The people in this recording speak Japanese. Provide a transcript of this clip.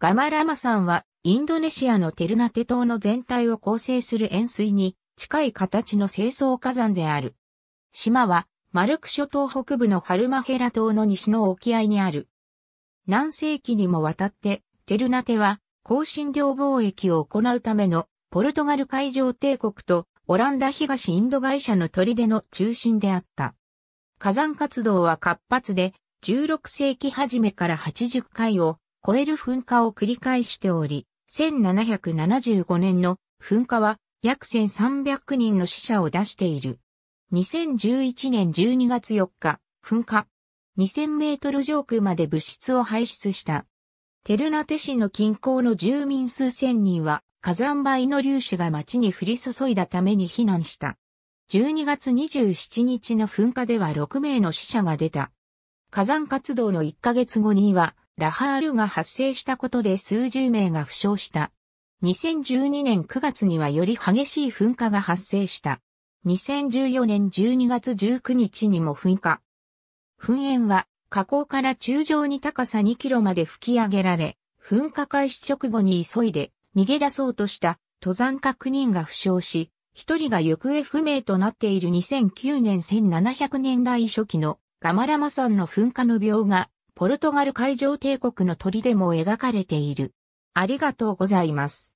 ガマラマ山はインドネシアのテルナテ島の全体を構成する円錐に近い形の清掃火山である。島はマルク諸島北部のハルマヘラ島の西の沖合にある。何世紀にもわたってテルナテは香辛料貿易を行うためのポルトガル海上帝国とオランダ東インド会社の砦の中心であった。火山活動は活発で16世紀初めから80回を超える噴火を繰り返しており、1775年の噴火は約1300人の死者を出している。2011年12月4日、噴火。2000メートル上空まで物質を排出した。テルナテ市の近郊の住民数千人は火山灰の粒子が町に降り注いだために避難した。12月27日の噴火では6名の死者が出た。火山活動の1ヶ月後にはラハールが発生したことで数十名が負傷した。2012年9月にはより激しい噴火が発生した。2014年12月19日にも噴火。噴煙は火口から中上に高さ2キロまで吹き上げられ、噴火開始直後に急いで逃げ出そうとした登山確認人が負傷し、一人が行方不明となっている2009年1700年代初期のガマラマ山の噴火の病がポルトガル海上帝国の砦も描かれている。ありがとうございます。